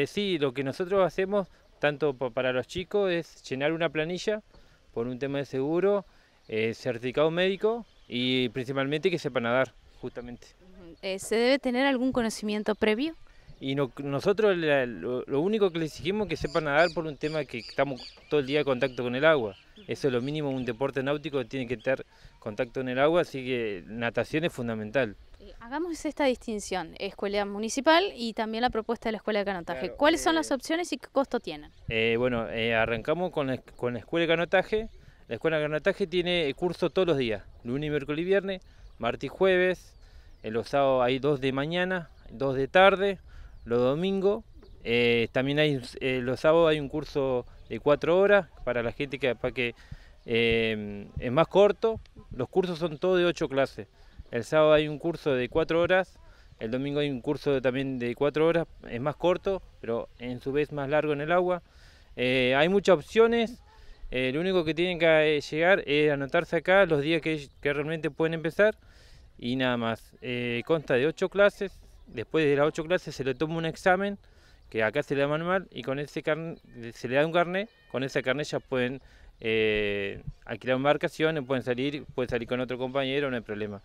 Eh, sí, lo que nosotros hacemos, tanto para los chicos, es llenar una planilla por un tema de seguro, eh, certificado médico y principalmente que sepan nadar, justamente. Eh, ¿Se debe tener algún conocimiento previo? Y nosotros lo, único que les exigimos es que sepan nadar por un tema que estamos todo el día en contacto con el agua. Eso es lo mínimo, un deporte náutico tiene que estar contacto en el agua, así que natación es fundamental. Eh, hagamos esta distinción, escuela municipal y también la propuesta de la escuela de canotaje. ¿Cuáles son eh, las opciones y qué costo tienen? Eh, bueno, arrancamos con la, escuela de canotaje. La escuela de canotaje tiene curso todos los días, lunes, miércoles y viernes, martes y jueves, El sábado hay dos de mañana, dos de tarde, los domingos. Eh, también hay eh, los sábados hay un curso de cuatro horas para la gente que, para que eh, es más corto. Los cursos son todos de ocho clases. El sábado hay un curso de cuatro horas, el domingo hay un curso también de cuatro horas, es más corto, pero en su vez más largo en el agua. hay muchas opciones. lo único que tienen que llegar es anotarse acá los días que, realmente pueden empezar y nada más. consta de ocho clases, después de las ocho clases se le toma un examen, que acá se le da manual, y con ese carne, se le da un carnet, con ese carnet ya pueden eh, alquilar embarcaciones, pueden salir, pueden salir con otro compañero, no hay problema.